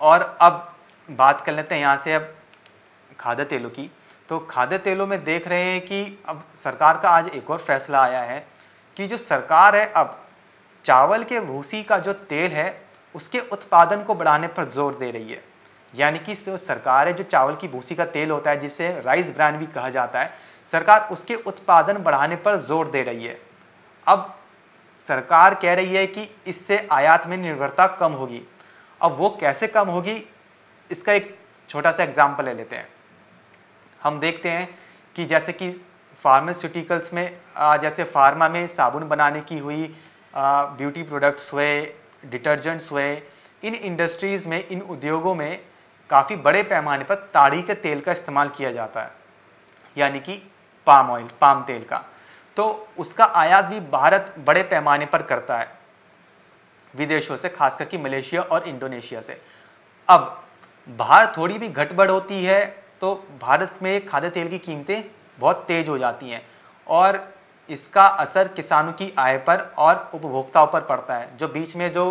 और अब बात कर लेते हैं यहाँ से अब खाद्य तेलों की तो खाद्य तेलों में देख रहे हैं कि अब सरकार का आज एक और फैसला आया है कि जो सरकार है अब चावल के भूसी का जो तेल है उसके उत्पादन को बढ़ाने पर जोर दे रही है यानी कि सरकार है जो चावल की भूसी का तेल होता है जिसे राइस ब्रांड भी कहा जाता है सरकार उसके उत्पादन बढ़ाने पर जोर दे रही है अब सरकार कह रही है कि इससे आयात में निर्भरता कम होगी अब वो कैसे कम होगी इसका एक छोटा सा एग्जाम्पल ले लेते हैं हम देखते हैं कि जैसे कि फार्मास्यूटिकल्स में जैसे फार्मा में साबुन बनाने की हुई ब्यूटी प्रोडक्ट्स हुए डिटर्जेंट्स हुए इन इंडस्ट्रीज़ में इन उद्योगों में काफ़ी बड़े पैमाने पर ताड़ी के तेल का इस्तेमाल किया जाता है यानी कि पाम ऑयल पाम तेल का तो उसका आयात भी भारत बड़े पैमाने पर करता है विदेशों से खास करके मलेशिया और इंडोनेशिया से अब बाहर थोड़ी भी घटबड़ होती है तो भारत में खाद्य तेल की कीमतें बहुत तेज़ हो जाती हैं और इसका असर किसानों की आय पर और उपभोक्ताओं पर पड़ता है जो बीच में जो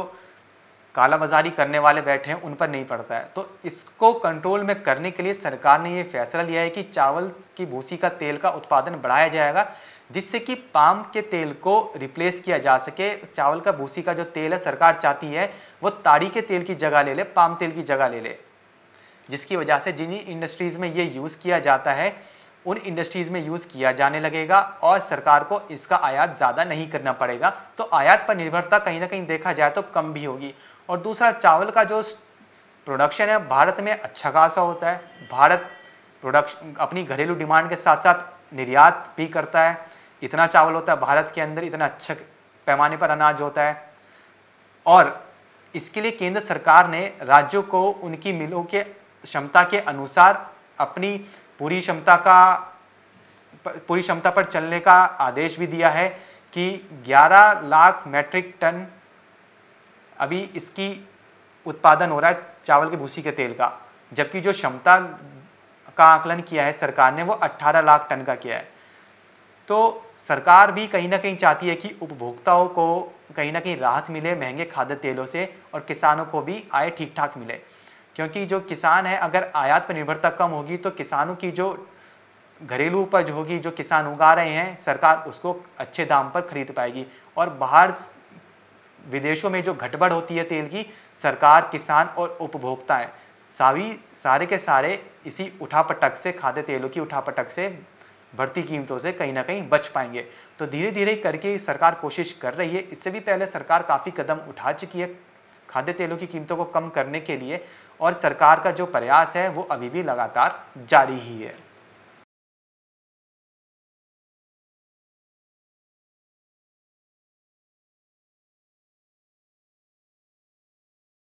कालाबाजारी करने वाले बैठे हैं उन पर नहीं पड़ता है तो इसको कंट्रोल में करने के लिए सरकार ने ये फैसला लिया है कि चावल की भूसी का तेल का उत्पादन बढ़ाया जाएगा जिससे कि पाम के तेल को रिप्लेस किया जा सके चावल का भूसी का जो तेल है सरकार चाहती है वो ताड़ी के तेल की जगह ले ले पाम तेल की जगह ले ले जिसकी वजह से जिन इंडस्ट्रीज़ में ये यूज़ किया जाता है उन इंडस्ट्रीज़ में यूज़ किया जाने लगेगा और सरकार को इसका आयात ज़्यादा नहीं करना पड़ेगा तो आयात पर निर्भरता कहीं ना कहीं देखा जाए तो कम भी होगी और दूसरा चावल का जो प्रोडक्शन है भारत में अच्छा खासा होता है भारत प्रोडक्शन अपनी घरेलू डिमांड के साथ साथ निर्यात भी करता है इतना चावल होता है भारत के अंदर इतना अच्छा पैमाने पर अनाज होता है और इसके लिए केंद्र सरकार ने राज्यों को उनकी मिलों के क्षमता के अनुसार अपनी पूरी क्षमता का पूरी क्षमता पर चलने का आदेश भी दिया है कि 11 लाख मैट्रिक टन अभी इसकी उत्पादन हो रहा है चावल के भूसी के तेल का जबकि जो क्षमता का आकलन किया है सरकार ने वो 18 लाख टन का किया है तो सरकार भी कहीं ना कहीं चाहती है कि उपभोक्ताओं को कहीं ना कहीं राहत मिले महंगे खाद्य तेलों से और किसानों को भी आय ठीक ठाक मिले क्योंकि जो किसान है अगर आयात पर निर्भरता कम होगी तो किसानों की जो घरेलू उपज होगी जो किसान उगा रहे हैं सरकार उसको अच्छे दाम पर खरीद पाएगी और बाहर विदेशों में जो घटबड़ होती है तेल की सरकार किसान और उपभोक्ता है सावी सारे के सारे इसी उठापटक से खाद्य तेलों की उठापटक से बढ़ती कीमतों से कहीं ना कहीं बच पाएंगे तो धीरे धीरे करके सरकार कोशिश कर रही है इससे भी पहले सरकार काफ़ी कदम उठा चुकी है खाद्य तेलों की कीमतों को कम करने के लिए और सरकार का जो प्रयास है वो अभी भी लगातार जारी ही है